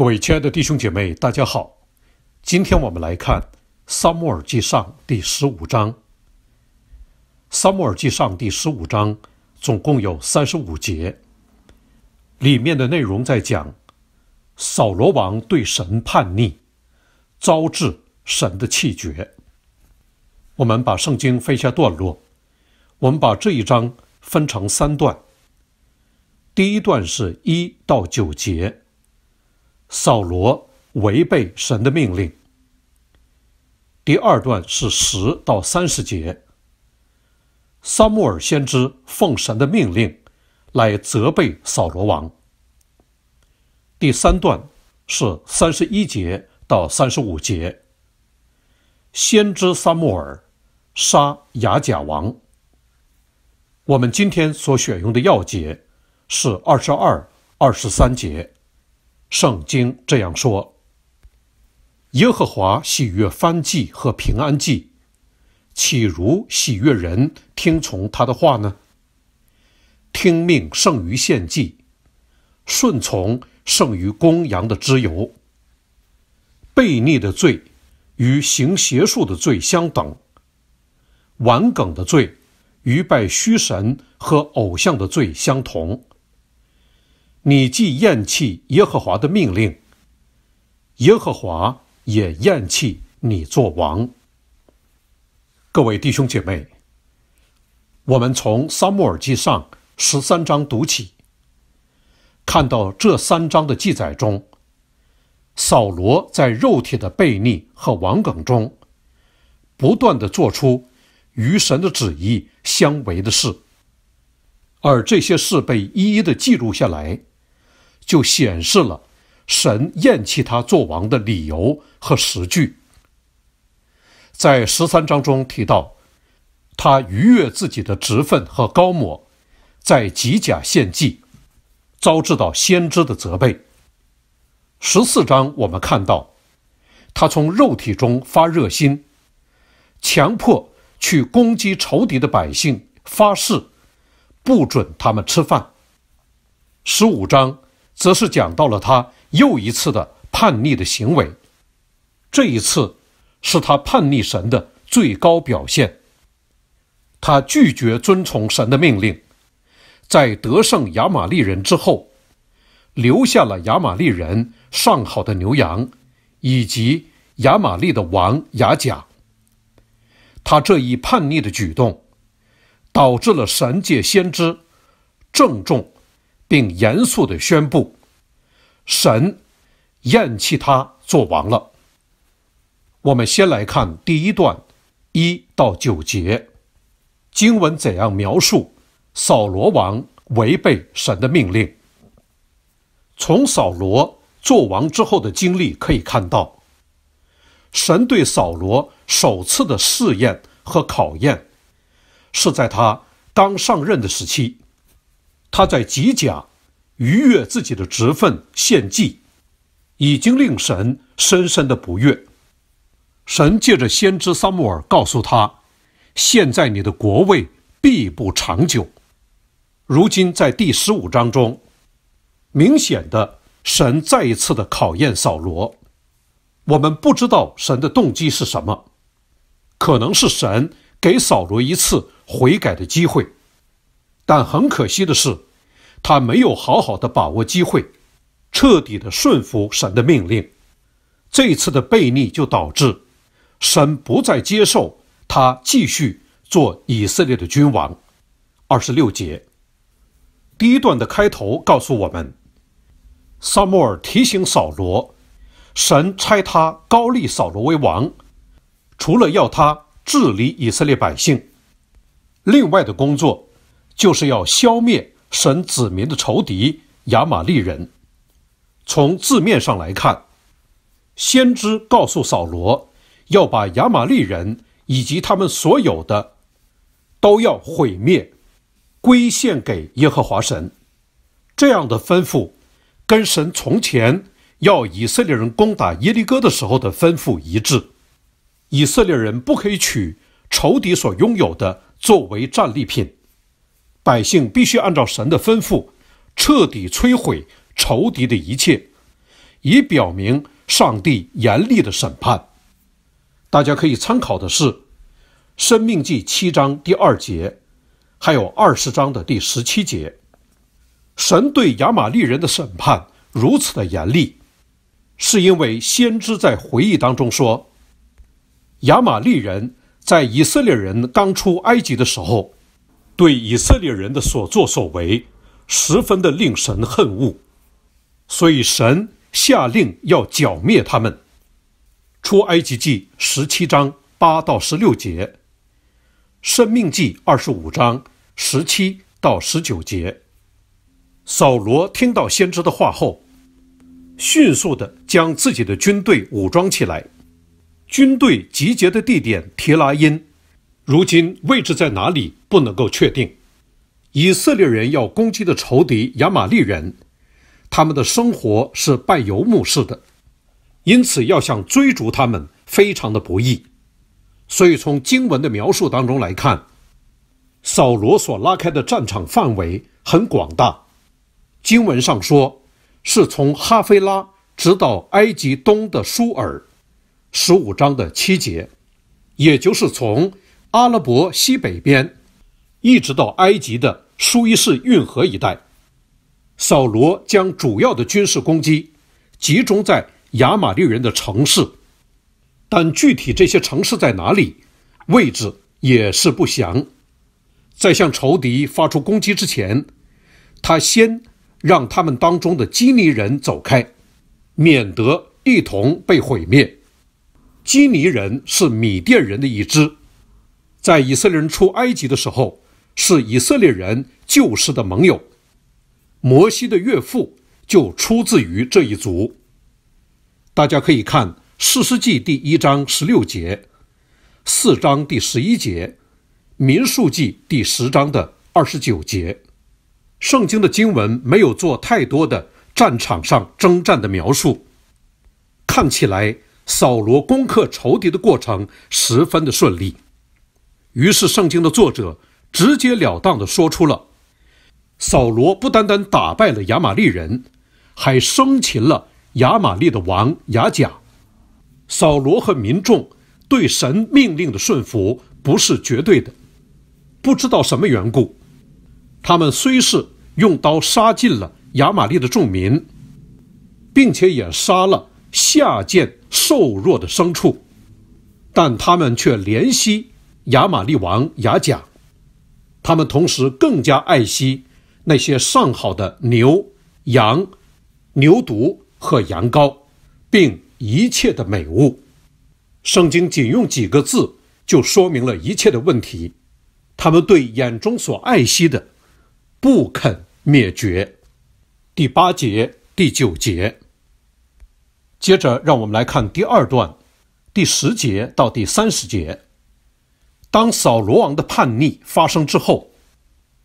各位亲爱的弟兄姐妹，大家好！今天我们来看《撒母耳记上》第十五章。《撒母耳记上》第十五章总共有三十五节，里面的内容在讲扫罗王对神叛逆，招致神的气绝。我们把圣经分下段落，我们把这一章分成三段。第一段是一到九节。扫罗违背神的命令。第二段是十到三十节，撒穆尔先知奉神的命令来责备扫罗王。第三段是三十一节到三十五节，先知撒穆尔杀雅甲王。我们今天所选用的要节是二十二、二十三节。圣经这样说：“耶和华喜悦翻祭和平安祭，岂如喜悦人听从他的话呢？听命胜于献祭，顺从胜于公羊的脂油。悖逆的罪与行邪术的罪相等，顽梗的罪与拜虚神和偶像的罪相同。”你既厌弃耶和华的命令，耶和华也厌弃你做王。各位弟兄姐妹，我们从撒母耳记上十三章读起，看到这三章的记载中，扫罗在肉体的悖逆和王梗中，不断的做出与神的旨意相违的事，而这些事被一一的记录下来。就显示了神厌弃他做王的理由和实据。在十三章中提到，他逾越自己的职分和高抹，在吉甲献祭，遭致到先知的责备。十四章我们看到，他从肉体中发热心，强迫去攻击仇敌的百姓，发誓不准他们吃饭。十五章。则是讲到了他又一次的叛逆的行为，这一次是他叛逆神的最高表现。他拒绝遵从神的命令，在得胜亚玛力人之后，留下了亚玛力人上好的牛羊，以及亚玛力的王亚甲。他这一叛逆的举动，导致了神界先知郑重。并严肃地宣布：“神厌弃他做王了。”我们先来看第一段一到九节经文怎样描述扫罗王违背神的命令。从扫罗做王之后的经历可以看到，神对扫罗首次的试验和考验，是在他刚上任的时期。他在极假逾越自己的职分献祭，已经令神深深的不悦。神借着先知撒母耳告诉他：“现在你的国位必不长久。”如今在第十五章中，明显的神再一次的考验扫罗。我们不知道神的动机是什么，可能是神给扫罗一次悔改的机会。但很可惜的是，他没有好好的把握机会，彻底的顺服神的命令。这次的悖逆就导致神不再接受他继续做以色列的君王。二十六节第一段的开头告诉我们，萨母尔提醒扫罗，神差他高立扫罗为王，除了要他治理以色列百姓，另外的工作。就是要消灭神子民的仇敌亚玛利人。从字面上来看，先知告诉扫罗，要把亚玛利人以及他们所有的都要毁灭，归献给耶和华神。这样的吩咐跟神从前要以色列人攻打耶利哥的时候的吩咐一致。以色列人不可以取仇敌所拥有的作为战利品。百姓必须按照神的吩咐，彻底摧毁仇敌的一切，以表明上帝严厉的审判。大家可以参考的是《生命记》七章第二节，还有二十章的第十七节。神对亚玛利人的审判如此的严厉，是因为先知在回忆当中说，亚玛利人在以色列人刚出埃及的时候。对以色列人的所作所为，十分的令神恨恶，所以神下令要剿灭他们。出埃及记十七章八到十六节，生命记二十五章十七到十九节。扫罗听到先知的话后，迅速的将自己的军队武装起来，军队集结的地点提拉因。如今位置在哪里不能够确定。以色列人要攻击的仇敌亚玛利人，他们的生活是半游牧式的，因此要想追逐他们非常的不易。所以从经文的描述当中来看，扫罗所拉开的战场范围很广大。经文上说，是从哈菲拉直到埃及东的舒尔，十五章的七节，也就是从。阿拉伯西北边，一直到埃及的苏伊士运河一带，扫罗将主要的军事攻击集中在亚玛力人的城市，但具体这些城市在哪里，位置也是不详。在向仇敌发出攻击之前，他先让他们当中的基尼人走开，免得一同被毁灭。基尼人是米甸人的一支。在以色列人出埃及的时候，是以色列人旧世的盟友，摩西的岳父就出自于这一族。大家可以看《士世记》第一章十六节、四章第十一节、《民数记》第十章的二十九节。圣经的经文没有做太多的战场上征战的描述，看起来扫罗攻克仇敌的过程十分的顺利。于是，圣经的作者直截了当地说出了：扫罗不单单打败了亚玛利人，还生擒了亚玛利的王亚甲。扫罗和民众对神命令的顺服不是绝对的。不知道什么缘故，他们虽是用刀杀尽了亚玛利的众民，并且也杀了下贱瘦弱的牲畜，但他们却怜惜。亚玛利王亚甲，他们同时更加爱惜那些上好的牛、羊、牛犊和羊羔，并一切的美物。圣经仅用几个字就说明了一切的问题：他们对眼中所爱惜的不肯灭绝。第八节、第九节。接着，让我们来看第二段，第十节到第三十节。当扫罗王的叛逆发生之后，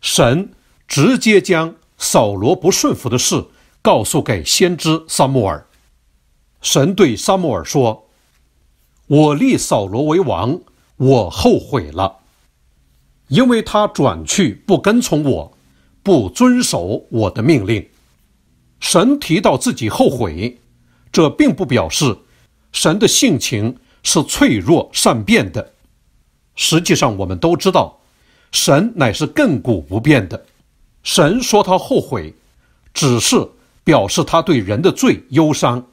神直接将扫罗不顺服的事告诉给先知撒母耳。神对撒母耳说：“我立扫罗为王，我后悔了，因为他转去不跟从我，不遵守我的命令。”神提到自己后悔，这并不表示神的性情是脆弱善变的。实际上，我们都知道，神乃是亘古不变的。神说他后悔，只是表示他对人的罪忧伤。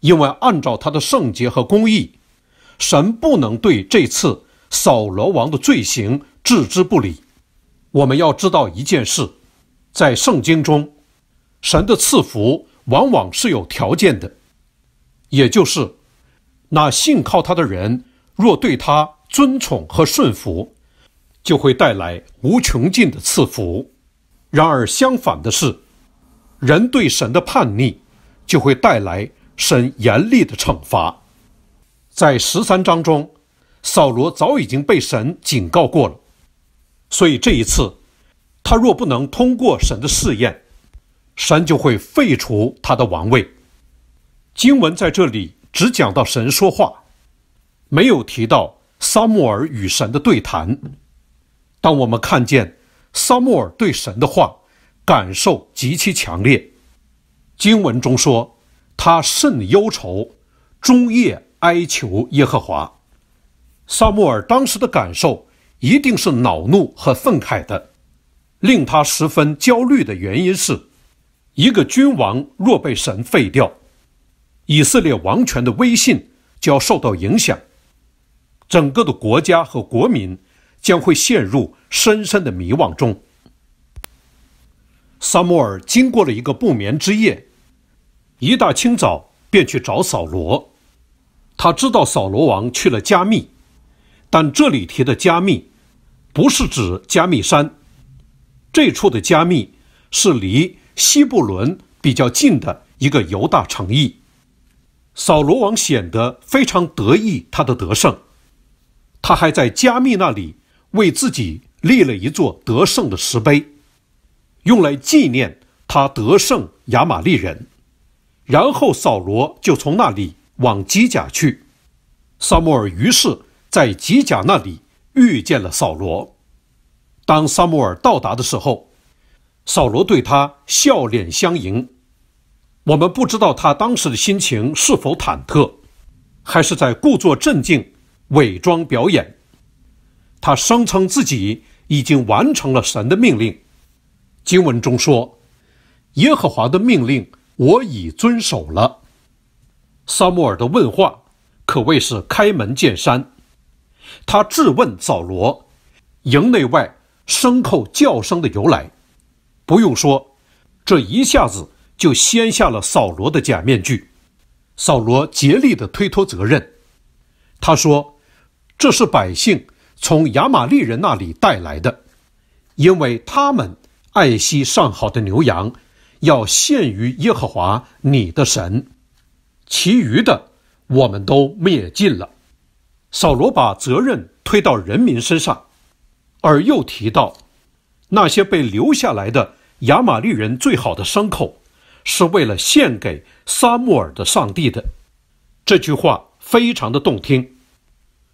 因为按照他的圣洁和公义，神不能对这次扫罗王的罪行置之不理。我们要知道一件事，在圣经中，神的赐福往往是有条件的，也就是，那信靠他的人若对他。尊崇和顺服，就会带来无穷尽的赐福；然而相反的是，人对神的叛逆，就会带来神严厉的惩罚。在十三章中，扫罗早已经被神警告过了，所以这一次，他若不能通过神的试验，神就会废除他的王位。经文在这里只讲到神说话，没有提到。撒穆尔与神的对谈。当我们看见撒穆尔对神的话，感受极其强烈。经文中说，他甚忧愁，终夜哀求耶和华。撒穆尔当时的感受一定是恼怒和愤慨的。令他十分焦虑的原因是，一个君王若被神废掉，以色列王权的威信就要受到影响。整个的国家和国民将会陷入深深的迷惘中。萨摩尔经过了一个不眠之夜，一大清早便去找扫罗。他知道扫罗王去了加密，但这里提的加密不是指加密山，这处的加密是离西布伦比较近的一个犹大城邑。扫罗王显得非常得意他的得胜。他还在加密那里为自己立了一座得胜的石碑，用来纪念他得胜亚玛利人。然后扫罗就从那里往基甲去。萨摩尔于是，在基甲那里遇见了扫罗。当萨摩尔到达的时候，扫罗对他笑脸相迎。我们不知道他当时的心情是否忐忑，还是在故作镇静。伪装表演，他声称自己已经完成了神的命令。经文中说：“耶和华的命令，我已遵守了。”撒母耳的问话可谓是开门见山，他质问扫罗营内外牲口叫声的由来。不用说，这一下子就掀下了扫罗的假面具。扫罗竭力的推脱责任，他说。这是百姓从亚玛利人那里带来的，因为他们爱惜上好的牛羊，要献于耶和华你的神。其余的，我们都灭尽了。扫罗把责任推到人民身上，而又提到那些被留下来的亚玛利人最好的牲口，是为了献给撒穆尔的上帝的。这句话非常的动听。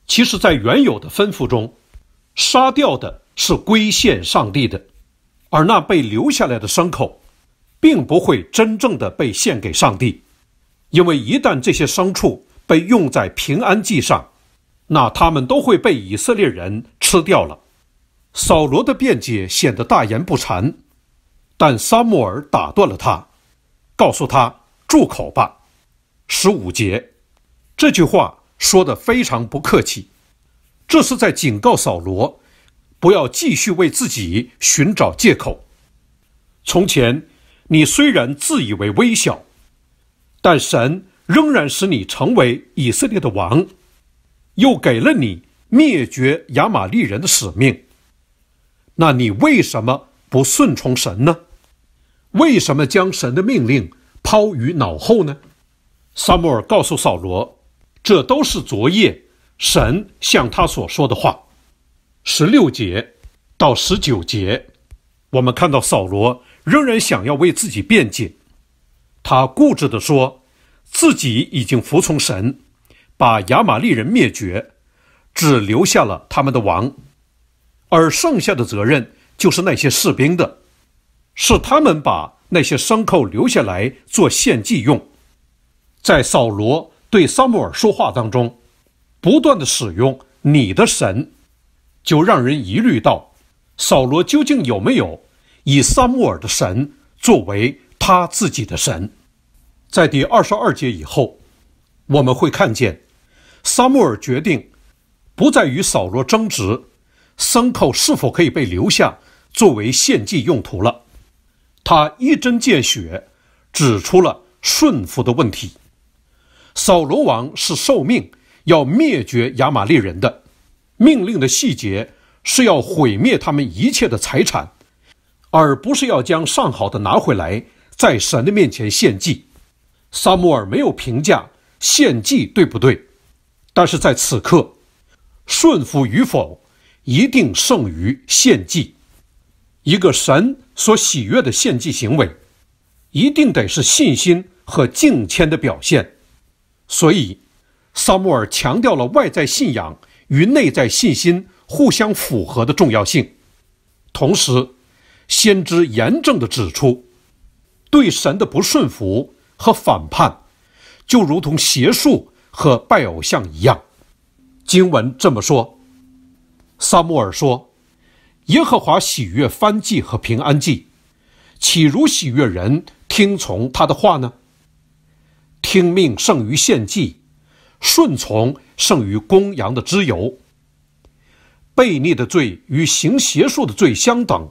其实，在原有的吩咐中，杀掉的是归献上帝的，而那被留下来的牲口，并不会真正的被献给上帝，因为一旦这些牲畜被用在平安祭上，那他们都会被以色列人吃掉了。扫罗的辩解显得大言不惭，但撒母耳打断了他，告诉他：“住口吧！”十五节，这句话。说的非常不客气，这是在警告扫罗，不要继续为自己寻找借口。从前，你虽然自以为微小，但神仍然使你成为以色列的王，又给了你灭绝亚玛力人的使命。那你为什么不顺从神呢？为什么将神的命令抛于脑后呢？萨母尔告诉扫罗。这都是昨夜神向他所说的话，十六节到十九节，我们看到扫罗仍然想要为自己辩解，他固执地说自己已经服从神，把亚玛力人灭绝，只留下了他们的王，而剩下的责任就是那些士兵的，是他们把那些牲口留下来做献祭用，在扫罗。对萨母尔说话当中，不断的使用“你的神”，就让人疑虑到扫罗究竟有没有以萨母尔的神作为他自己的神。在第二十二节以后，我们会看见萨母尔决定不再与扫罗争执牲口是否可以被留下作为献祭用途了。他一针见血指出了顺服的问题。扫罗王是受命要灭绝亚玛利人的，命令的细节是要毁灭他们一切的财产，而不是要将上好的拿回来在神的面前献祭。萨穆尔没有评价献祭对不对，但是在此刻，顺服与否一定胜于献祭。一个神所喜悦的献祭行为，一定得是信心和敬虔的表现。所以，萨穆尔强调了外在信仰与内在信心互相符合的重要性。同时，先知严正地指出，对神的不顺服和反叛，就如同邪术和拜偶像一样。经文这么说。萨穆尔说：“耶和华喜悦翻祭和平安祭，岂如喜悦人听从他的话呢？”听命胜于献祭，顺从胜于公羊的知由。悖逆的罪与行邪术的罪相等，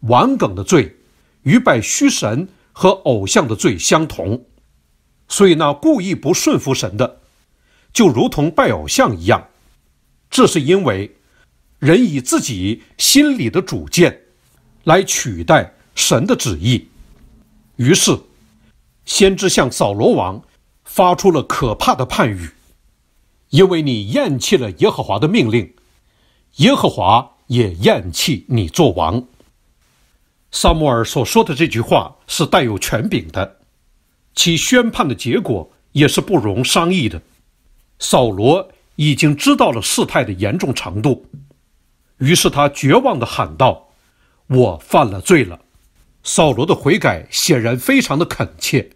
顽梗的罪与拜虚神和偶像的罪相同。所以，那故意不顺服神的，就如同拜偶像一样。这是因为，人以自己心里的主见来取代神的旨意，于是。先知向扫罗王发出了可怕的判语：“因为你厌弃了耶和华的命令，耶和华也厌弃你做王。”萨摩尔所说的这句话是带有权柄的，其宣判的结果也是不容商议的。扫罗已经知道了事态的严重程度，于是他绝望地喊道：“我犯了罪了！”扫罗的悔改显然非常的恳切。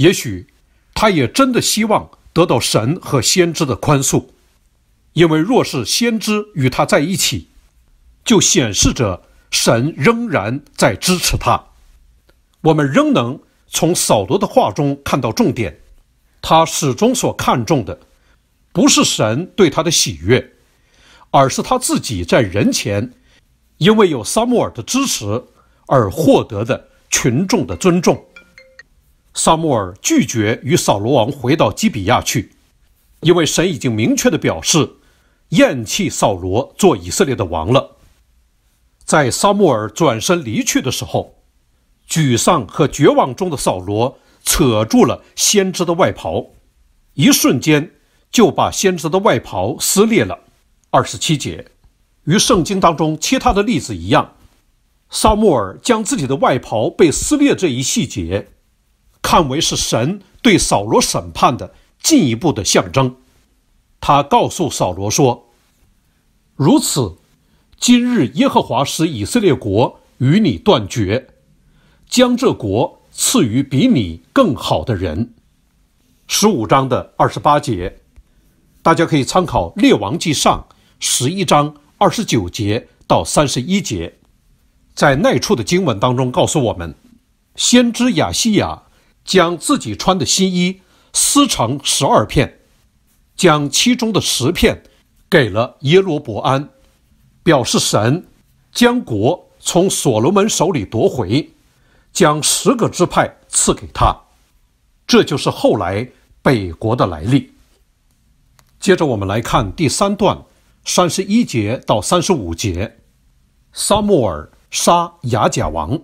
也许，他也真的希望得到神和先知的宽恕，因为若是先知与他在一起，就显示着神仍然在支持他。我们仍能从扫罗的话中看到重点：他始终所看重的，不是神对他的喜悦，而是他自己在人前，因为有撒母耳的支持而获得的群众的尊重。萨穆尔拒绝与扫罗王回到基比亚去，因为神已经明确地表示，厌弃扫罗做以色列的王了。在萨穆尔转身离去的时候，沮丧和绝望中的扫罗扯住了先知的外袍，一瞬间就把先知的外袍撕裂了。二十七节，与圣经当中其他的例子一样，萨穆尔将自己的外袍被撕裂这一细节。看为是神对扫罗审判的进一步的象征。他告诉扫罗说：“如此，今日耶和华使以色列国与你断绝，将这国赐予比你更好的人。”十五章的二十八节，大家可以参考《列王记上》十一章二十九节到三十一节，在那处的经文当中告诉我们，先知亚西亚将自己穿的新衣撕成十二片，将其中的十片给了耶罗伯安，表示神将国从所罗门手里夺回，将十个支派赐给他。这就是后来北国的来历。接着我们来看第三段，三十一节到三十五节，撒穆尔杀雅甲王。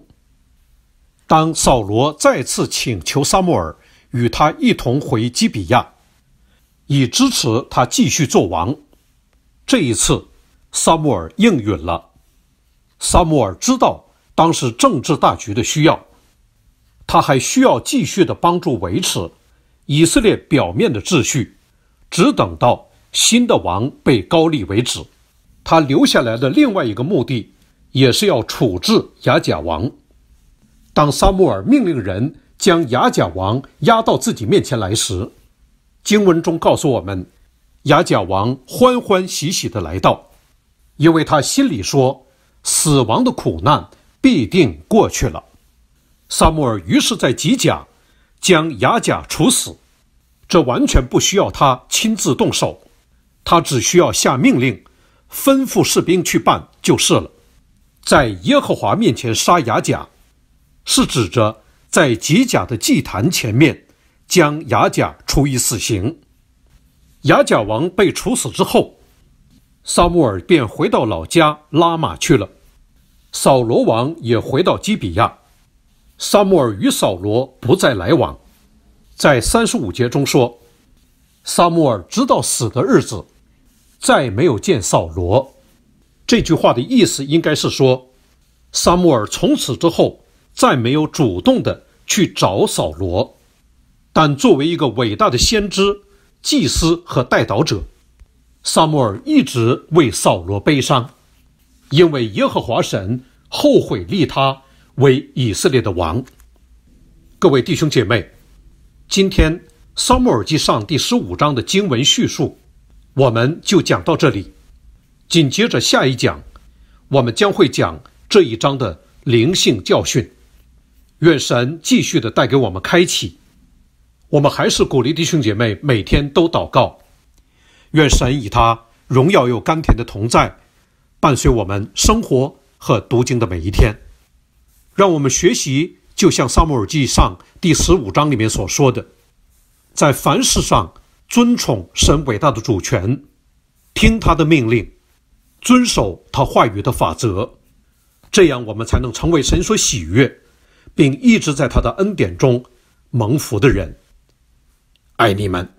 当扫罗再次请求萨穆尔与他一同回基比亚，以支持他继续做王，这一次，萨穆尔应允了。萨穆尔知道当时政治大局的需要，他还需要继续的帮助维持以色列表面的秩序，只等到新的王被高立为止。他留下来的另外一个目的，也是要处置雅甲王。当萨穆尔命令人将雅甲王押到自己面前来时，经文中告诉我们，雅甲王欢欢喜喜地来到，因为他心里说，死亡的苦难必定过去了。萨穆尔于是，在吉甲，将雅甲处死。这完全不需要他亲自动手，他只需要下命令，吩咐士兵去办就是了。在耶和华面前杀雅甲。是指着在吉甲的祭坛前面，将雅甲处以死刑。雅甲王被处死之后，萨穆尔便回到老家拉马去了。扫罗王也回到基比亚。萨穆尔与扫罗不再来往。在三十五节中说，萨穆尔直到死的日子，再没有见扫罗。这句话的意思应该是说，萨穆尔从此之后。再没有主动的去找扫罗，但作为一个伟大的先知、祭司和代祷者，萨摩尔一直为扫罗悲伤，因为耶和华神后悔立他为以色列的王。各位弟兄姐妹，今天《萨摩尔记上》第十五章的经文叙述，我们就讲到这里。紧接着下一讲，我们将会讲这一章的灵性教训。愿神继续的带给我们开启，我们还是鼓励弟兄姐妹每天都祷告，愿神以他荣耀又甘甜的同在，伴随我们生活和读经的每一天。让我们学习，就像《萨姆尔记上》第十五章里面所说的，在凡事上尊崇神伟大的主权，听他的命令，遵守他话语的法则，这样我们才能成为神所喜悦。并一直在他的恩典中蒙福的人，爱你们。